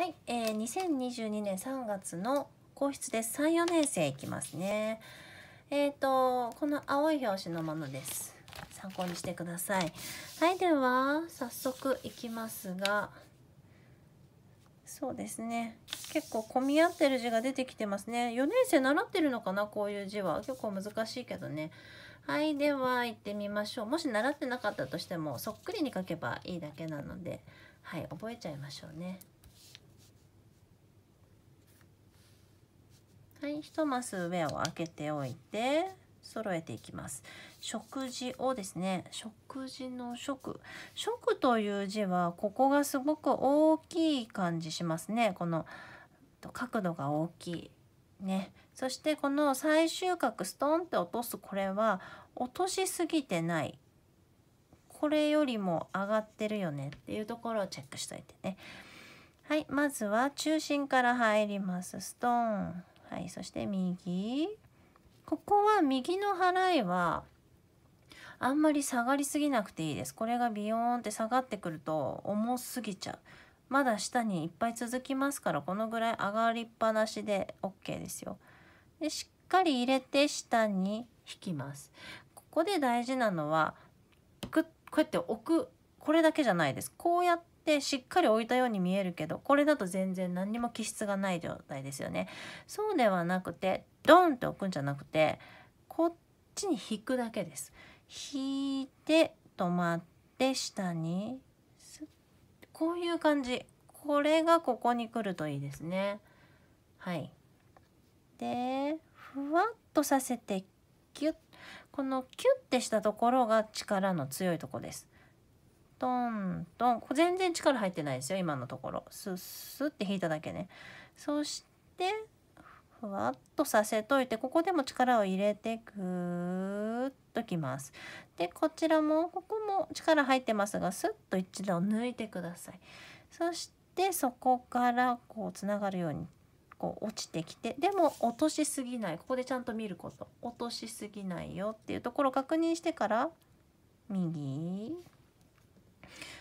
はい、えー、2022年3月の皇室です。3、4年生いきますね。えっ、ー、と、この青い表紙のものです。参考にしてください。はい、では、早速いきますが、そうですね。結構混み合ってる字が出てきてますね。4年生習ってるのかなこういう字は。結構難しいけどね。はい、では行ってみましょう。もし習ってなかったとしても、そっくりに書けばいいだけなので、はい、覚えちゃいましょうね。はい1マス上を開けておいて揃えていきます食事をですね食事の食食という字はここがすごく大きい感じしますねこの角度が大きいねそしてこの最終角ストンって落とすこれは落としすぎてないこれよりも上がってるよねっていうところをチェックしといてねはいまずは中心から入りますストーンはいそして右ここは右の払いはあんまり下がりすぎなくていいですこれがビヨーンって下がってくると重すぎちゃうまだ下にいっぱい続きますからこのぐらい上がりっぱなしで OK ですよでしっかり入れて下に引きますここで大事なのはくこうやって置くこれだけじゃないですこうやっしてしっかり置いたように見えるけどこれだと全然何にも気質がない状態ですよねそうではなくてドンって置くんじゃなくてこっちに引くだけです引いて止まって下にこういう感じこれがここに来るといいですねはいでふわっとさせてキュッこのキュッてしたところが力の強いとこですトントンこれ全然力入ってないですよ今のところスッスッて引いただけねそしてふわっとさせといてここでも力を入れてぐーっときますでこちらもここも力入ってますがスッと一度抜いてくださいそしてそこからこうつながるようにこう落ちてきてでも落としすぎないここでちゃんと見ること落としすぎないよっていうところを確認してから右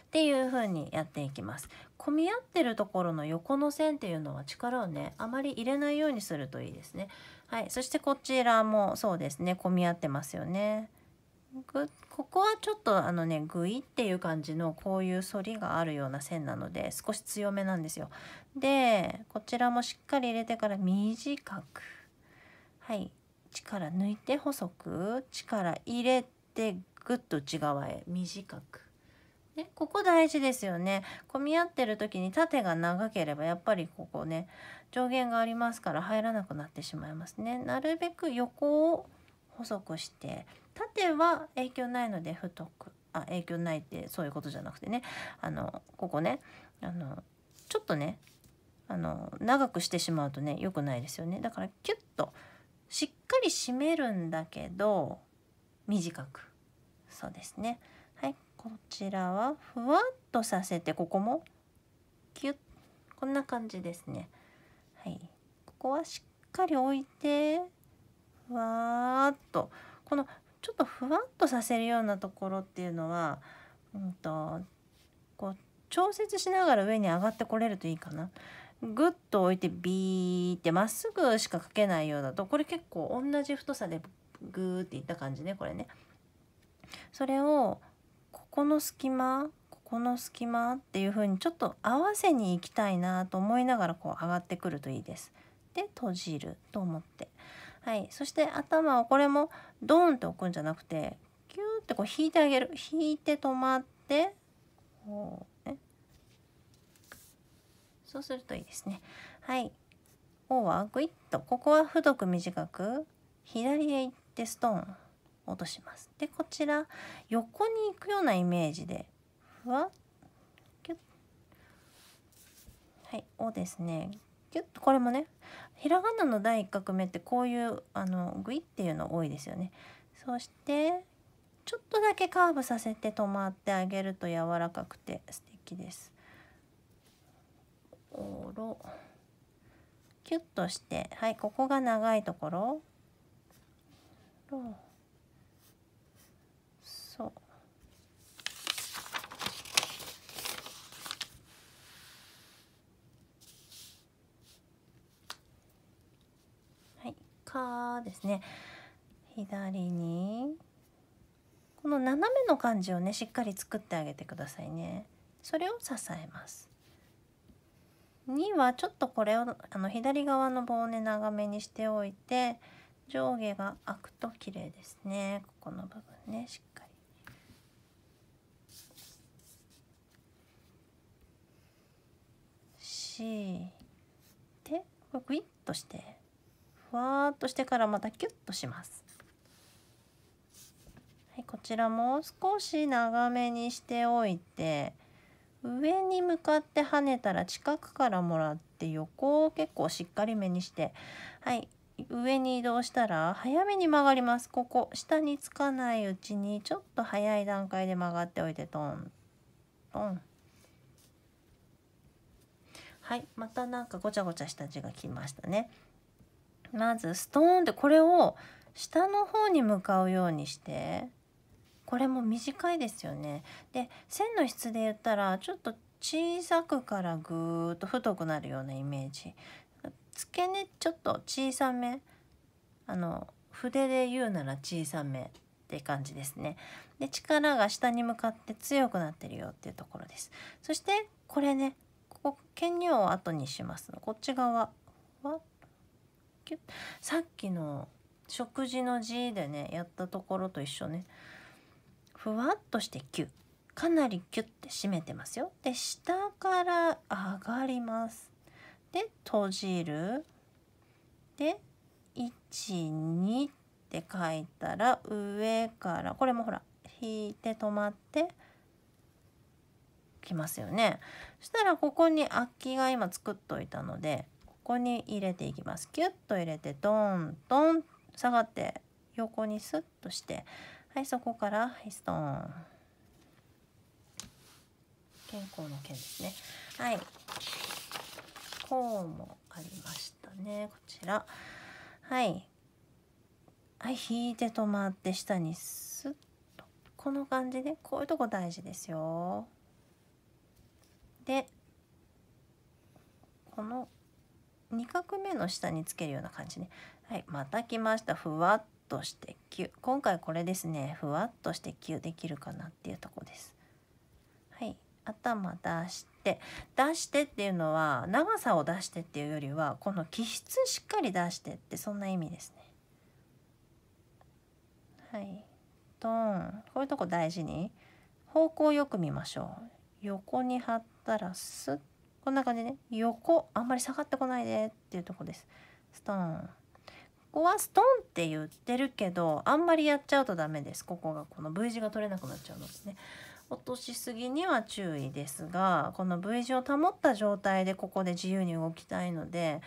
っていう風にやっていきます混み合ってるところの横の線っていうのは力をねあまり入れないようにするといいですねはいそしてこちらもそうですね混み合ってますよねぐここはちょっとあのねグイっていう感じのこういう反りがあるような線なので少し強めなんですよでこちらもしっかり入れてから短くはい力抜いて細く力入れてぐっと内側へ短くね、ここ大事ですよね混み合ってる時に縦が長ければやっぱりここね上限がありますから入らなくなってしまいますねなるべく横を細くして縦は影響ないので太くあ影響ないってそういうことじゃなくてねあのここねあのちょっとねあの長くしてしまうとね良くないですよねだからキュッとしっかり締めるんだけど短くそうですねはいこちらはふわっとさせてここもキュッこんな感じですねはいここはしっかり置いてふわっとこのちょっとふわっとさせるようなところっていうのは、うんと、こう調節しながら上に上がってこれるといいかな。グッと置いてビーってまっすぐしか描けないようだとこれ結構同じ太さでグーっていった感じねこれね。それをこの隙間ここの隙間っていう風にちょっと合わせにいきたいなと思いながらこう上がってくるといいです。で閉じると思って。はい、そして頭をこれもドーンって置くんじゃなくてキューってこう引いてあげる引いて止まってこう、ね、そうするといいですね。はい。O はグイッとここは太く短く左へ行ってストーン。落としますでこちら横に行くようなイメージでふわっはいをですねキュッとこれもねひらがなの第一画目ってこういうあのグイっていうの多いですよねそしてちょっとだけカーブさせて止まってあげると柔らかくて素敵ですおろキュッとしてはいここが長いところか」ですね左にこの斜めの感じをねしっかり作ってあげてくださいねそれを支えます2はちょっとこれをあの左側の棒をね長めにしておいて上下が開くと綺麗ですねここの部分ねしっかりしでグイッとしてふわっとしてからまたキュッとします。はい、こちらもう少し長めにしておいて上に向かって跳ねたら近くからもらって横を結構しっかりめにしてはい上に移動したら早めに曲がりますここ下につかないうちにちょっと早い段階で曲がっておいてトントンはいまたなんかごちゃごちゃした字がきましたねまずストーンってこれを下の方に向かうようにしてこれも短いですよね。で線の質で言ったらちょっと小さくからぐーっと太くなるようなイメージ。付け根ちょっと小さめあの筆で言うなら小さめって感じですね。で力が下に向かって強くなってるよっていうところです。そしてこれねここ剣尿を後にしますのこっち側はキュッさっきの食事の字でねやったところと一緒ねふわっとしてキュッかなりキュッて締めてますよで下から上がりますで閉じるで12って書いたら上からこれもほら引いて止まってきますよねそしたらここに空きが今作っといたのでこに入れていきますキュッと入れてドントン下がって横にスッとしてはいそこからはいストーン健康の件ですねはいこうもありましたねこちらはいはい引いて止まって下にスッとこの感じでこういうとこ大事ですよでこの2画目の下につけるような感じねはいまた来ましたふわっとして9今回これですねふわっとして9できるかなっていうとこですはい頭出して出してっていうのは長さを出してっていうよりはこの気質しっかり出してってそんな意味ですねはいドンこういうとこ大事に方向よく見ましょう横に張ったらスッこんな感じでね横あんまり下がってこないでっていうとこですストーンここはストンって言ってるけどあんまりやっちゃうとダメですここがこの V 字が取れなくなっちゃうのですね落としすぎには注意ですがこの V 字を保った状態でここで自由に動きたいので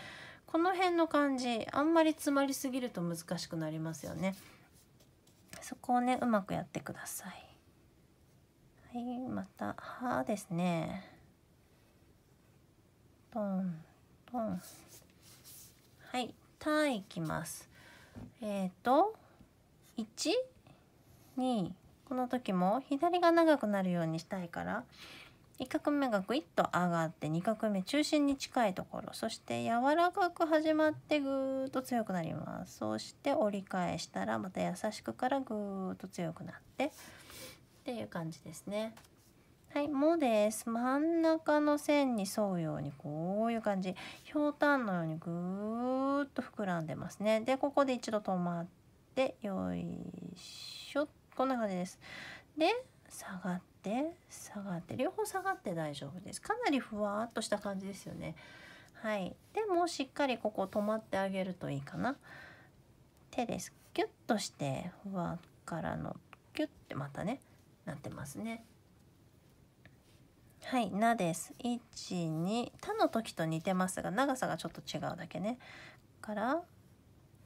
この辺の感じあんまり詰まりすぎると難しくなりますよねそこをねうまくやってくださいはいまた「歯ですねトントンはい「タた」いきますえっ、ー、と12この時も左が長くなるようにしたいから1画目がグイッと上がって2画目中心に近いところそして柔らかく始まってぐーっと強くなりますそして折り返したらまた優しくからぐーっと強くなってっていう感じですね。はい、もです。真ん中の線に沿うようにこういう感じ。ひょうたんのようにぐーっと膨らんでますね。で、ここで一度止まって、よいしょ。こんな感じです。で、下がって、下がって、両方下がって大丈夫です。かなりふわっとした感じですよね。はい。でもしっかりここ止まってあげるといいかな。手です。ギュッとして、ふわっからの、ギュッてまたね、なってますね。はい、なです。1、2、他の時と似てますが、長さがちょっと違うだけね。から、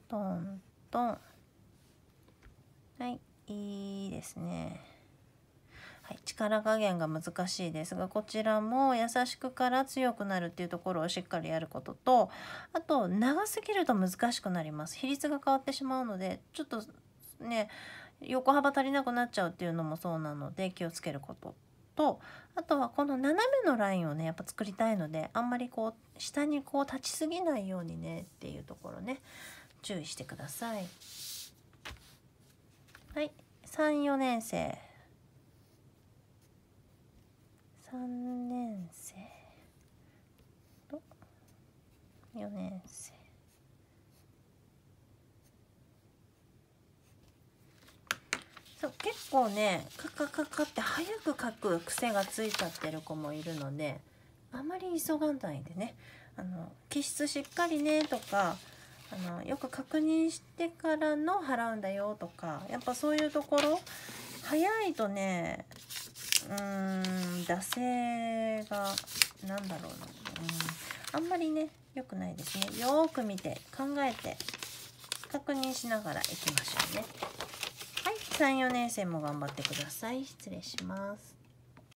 トントン。はい、いいですね。はい、力加減が難しいですが、こちらも優しくから強くなるっていうところをしっかりやることと、あと、長すぎると難しくなります。比率が変わってしまうので、ちょっとね、横幅足りなくなっちゃうっていうのもそうなので、気をつけることとあとはこの斜めのラインをねやっぱ作りたいのであんまりこう下にこう立ちすぎないようにねっていうところね注意してください。はい34年生3年生と4年生構ねカカカカって早く書く癖がついちゃってる子もいるのであまり急がないでねあの気質しっかりねとかあのよく確認してからの払うんだよとかやっぱそういうところ早いとねうーん惰性が何だろうな、うん、あんまりね良くないですねよーく見て考えて確認しながらいきましょうね。34年生も頑張ってください失礼します